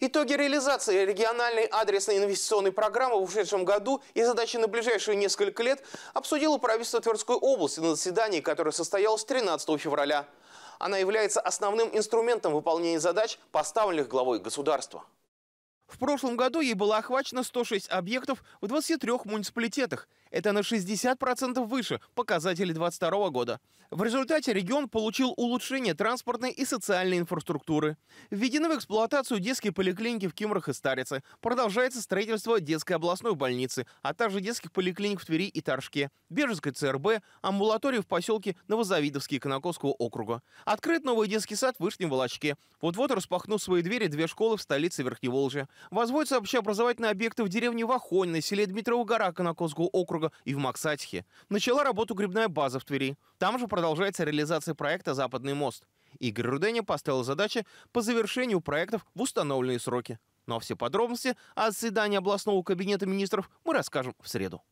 Итоги реализации региональной адресной инвестиционной программы в ушедшем году и задачи на ближайшие несколько лет обсудило правительство Тверской области на заседании, которое состоялось 13 февраля. Она является основным инструментом выполнения задач, поставленных главой государства. В прошлом году ей было охвачено 106 объектов в 23 муниципалитетах. Это на 60% выше показателей 2022 года. В результате регион получил улучшение транспортной и социальной инфраструктуры. Введены в эксплуатацию детские поликлиники в Кимрах и Старице. Продолжается строительство детской областной больницы, а также детских поликлиник в Твери и Торжке, Бежецкой ЦРБ, амбулатории в поселке Новозавидовский Конокосского округа. Открыт новый детский сад в Вышнем Волочке. Вот-вот распахнут свои двери две школы в столице Верхневолжья. Возводятся общеобразовательные объекты в деревне Вахонь, на селе Дмитрова гора Конокосского округа и в Максатихе. Начала работу грибная база в Твери. Там же продолжается реализация проекта «Западный мост». Игорь Руденя поставил задачи по завершению проектов в установленные сроки. Но ну а все подробности о заседании областного кабинета министров мы расскажем в среду.